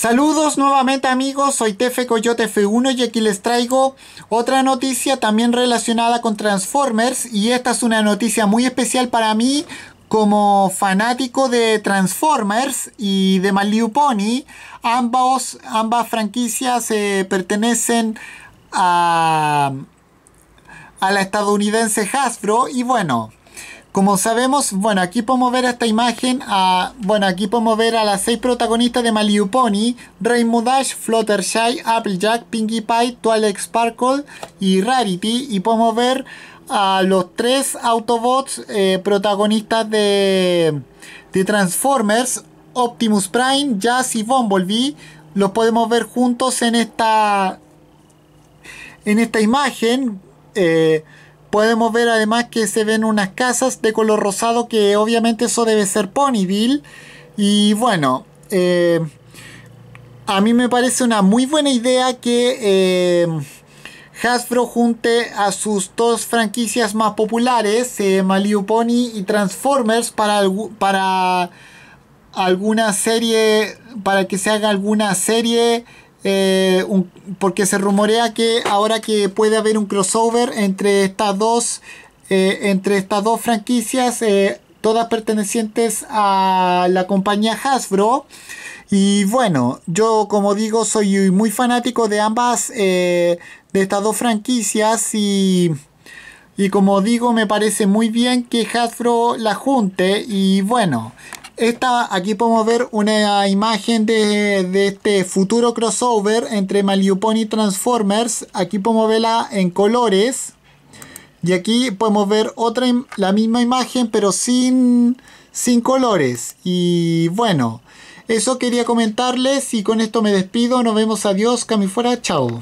Saludos nuevamente amigos, soy Tefe Coyote F1 y aquí les traigo otra noticia también relacionada con Transformers y esta es una noticia muy especial para mí como fanático de Transformers y de Malibu Pony. ambas franquicias eh, pertenecen a, a la estadounidense Hasbro y bueno, como sabemos, bueno, aquí podemos ver esta imagen a, bueno, aquí podemos ver a las seis protagonistas de Pony, Rainbow Dash, Fluttershy, Applejack, Pinkie Pie, Twilight Sparkle y Rarity y podemos ver a los tres Autobots eh, protagonistas de, de Transformers, Optimus Prime, Jazz y Bumblebee, los podemos ver juntos en esta en esta imagen eh, Podemos ver además que se ven unas casas de color rosado que obviamente eso debe ser Ponyville. Y bueno, eh, a mí me parece una muy buena idea que eh, Hasbro junte a sus dos franquicias más populares, eh, malio Pony y Transformers, para, para alguna serie, para que se haga alguna serie eh, porque se rumorea que ahora que puede haber un crossover entre estas dos, eh, entre estas dos franquicias, eh, todas pertenecientes a la compañía Hasbro. Y bueno, yo como digo soy muy fanático de ambas, de estas dos franquicias y, y como digo me parece muy bien que Hasbro la junte y bueno, esta, aquí podemos ver una imagen de, de, este futuro crossover entre Maliupon y Transformers. Aquí podemos verla en colores. Y aquí podemos ver otra, la misma imagen, pero sin, sin colores. Y bueno, eso quería comentarles y con esto me despido. Nos vemos, adiós, fuera. chao.